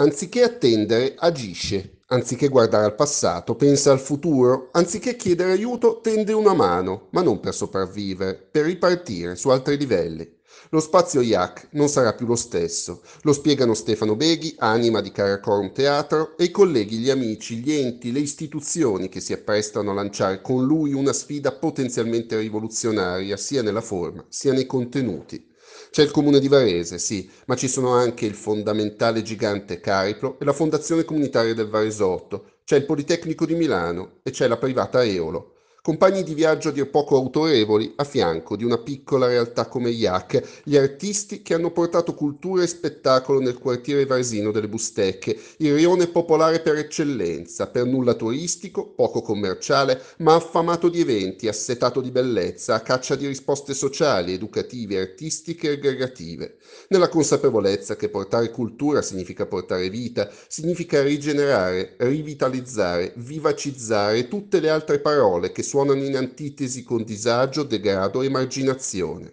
Anziché attendere, agisce. Anziché guardare al passato, pensa al futuro. Anziché chiedere aiuto, tende una mano, ma non per sopravvivere, per ripartire su altri livelli. Lo spazio IAC non sarà più lo stesso, lo spiegano Stefano Beghi, anima di Caracorum Teatro, e i colleghi, gli amici, gli enti, le istituzioni che si apprestano a lanciare con lui una sfida potenzialmente rivoluzionaria sia nella forma sia nei contenuti. C'è il comune di Varese, sì, ma ci sono anche il fondamentale gigante Cariplo e la fondazione comunitaria del Varesotto, c'è il Politecnico di Milano e c'è la privata Eolo. Compagni di viaggio a dir poco autorevoli, a fianco di una piccola realtà come IAC, gli artisti che hanno portato cultura e spettacolo nel quartiere varsino delle Bustecche, il rione popolare per eccellenza, per nulla turistico, poco commerciale, ma affamato di eventi, assetato di bellezza, a caccia di risposte sociali, educative, artistiche e aggregative. Nella consapevolezza che portare cultura significa portare vita, significa rigenerare, rivitalizzare, vivacizzare tutte le altre parole che suonano in antitesi con disagio, degrado e marginazione.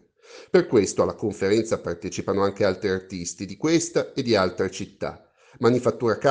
Per questo alla conferenza partecipano anche altri artisti di questa e di altre città. Manifattura K,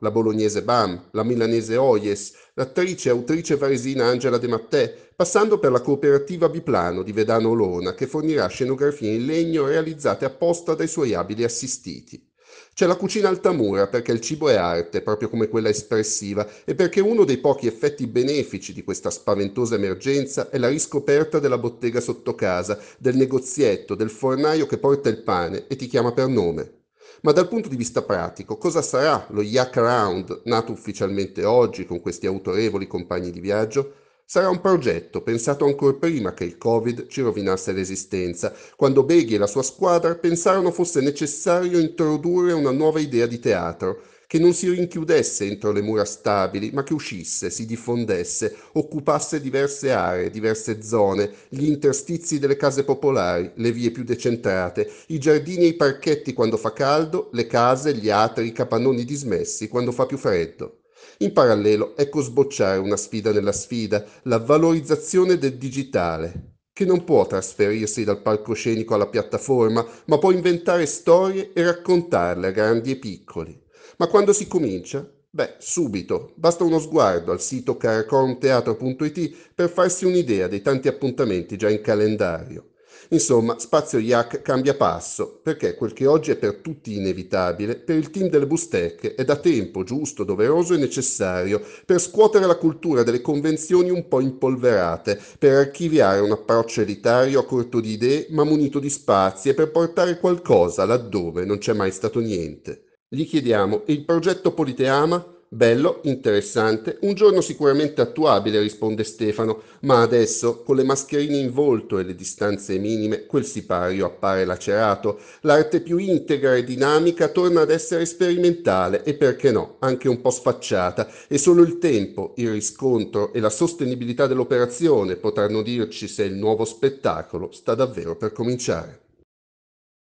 la bolognese Bam, la milanese OIES, l'attrice e autrice varesina Angela De Mattè, passando per la cooperativa Biplano di Vedano Olona che fornirà scenografie in legno realizzate apposta dai suoi abili assistiti. C'è la cucina altamura perché il cibo è arte, proprio come quella espressiva, e perché uno dei pochi effetti benefici di questa spaventosa emergenza è la riscoperta della bottega sotto casa, del negozietto, del fornaio che porta il pane e ti chiama per nome. Ma dal punto di vista pratico, cosa sarà lo Yak Round, nato ufficialmente oggi con questi autorevoli compagni di viaggio? Sarà un progetto pensato ancora prima che il Covid ci rovinasse l'esistenza, quando Beghi e la sua squadra pensarono fosse necessario introdurre una nuova idea di teatro, che non si rinchiudesse entro le mura stabili, ma che uscisse, si diffondesse, occupasse diverse aree, diverse zone, gli interstizi delle case popolari, le vie più decentrate, i giardini e i parchetti quando fa caldo, le case, gli atri, i capannoni dismessi quando fa più freddo. In parallelo ecco sbocciare una sfida nella sfida, la valorizzazione del digitale, che non può trasferirsi dal palcoscenico alla piattaforma, ma può inventare storie e raccontarle a grandi e piccoli. Ma quando si comincia? Beh, subito, basta uno sguardo al sito caracomteatro.it per farsi un'idea dei tanti appuntamenti già in calendario. Insomma, Spazio Iac cambia passo, perché quel che oggi è per tutti inevitabile, per il team delle bustecche è da tempo giusto, doveroso e necessario per scuotere la cultura delle convenzioni un po' impolverate, per archiviare un approccio elitario a corto di idee ma munito di spazi e per portare qualcosa laddove non c'è mai stato niente. Gli chiediamo, e il progetto Politeama? Bello, interessante, un giorno sicuramente attuabile, risponde Stefano, ma adesso, con le mascherine in volto e le distanze minime, quel sipario appare lacerato. L'arte più integra e dinamica torna ad essere sperimentale e, perché no, anche un po' sfacciata, e solo il tempo, il riscontro e la sostenibilità dell'operazione potranno dirci se il nuovo spettacolo sta davvero per cominciare.